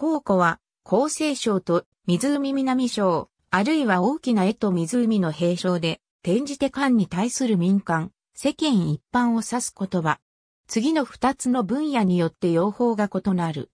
高湖は、厚生省と湖南省、あるいは大きな絵と湖の平省で、転じて官に対する民間、世間一般を指す言葉。次の二つの分野によって用法が異なる。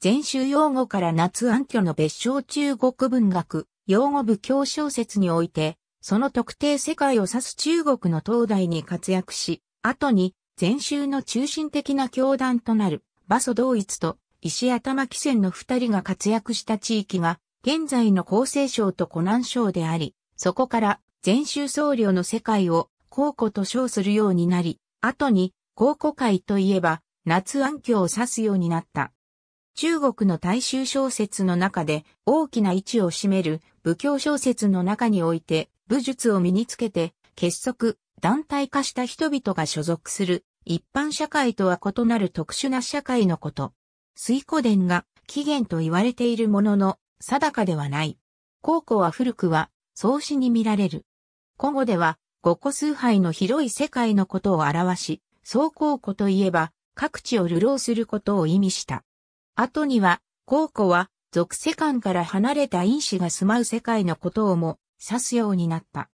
全集用語から夏暗居の別称中国文学、用語部教小説において、その特定世界を指す中国の東大に活躍し、後に全集の中心的な教団となる、馬祖同一と石頭紀仙の二人が活躍した地域が、現在の厚生省と湖南省であり、そこから全州僧侶の世界を考古と称するようになり、後に考古界といえば夏暗記を指すようになった。中国の大衆小説の中で大きな位置を占める武教小説の中において武術を身につけて結束、団体化した人々が所属する一般社会とは異なる特殊な社会のこと。水古伝が起源と言われているものの、定かではない。考古は古くは、創始に見られる。古語では、五個崇拝の広い世界のことを表し、総考古といえば、各地を流浪することを意味した。後には、考古は、俗世間から離れた因子が住まう世界のことをも指すようになった。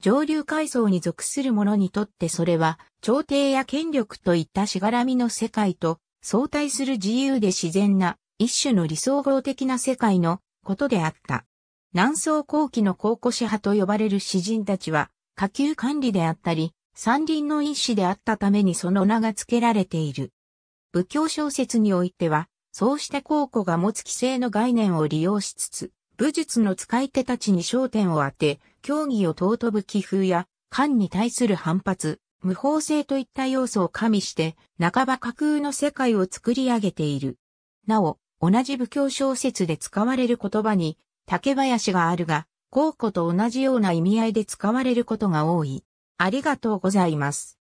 上流階層に属する者にとってそれは、朝廷や権力といったしがらみの世界と相対する自由で自然な一種の理想合的な世界のことであった。南宋後期の考古史派と呼ばれる詩人たちは、下級管理であったり、山林の一種であったためにその名が付けられている。仏教小説においては、そうした考古が持つ規制の概念を利用しつつ、武術の使い手たちに焦点を当て、教義を尊ぶ気風や、漢に対する反発、無法性といった要素を加味して、半ば架空の世界を作り上げている。なお、同じ武教小説で使われる言葉に、竹林があるが、高庫と同じような意味合いで使われることが多い。ありがとうございます。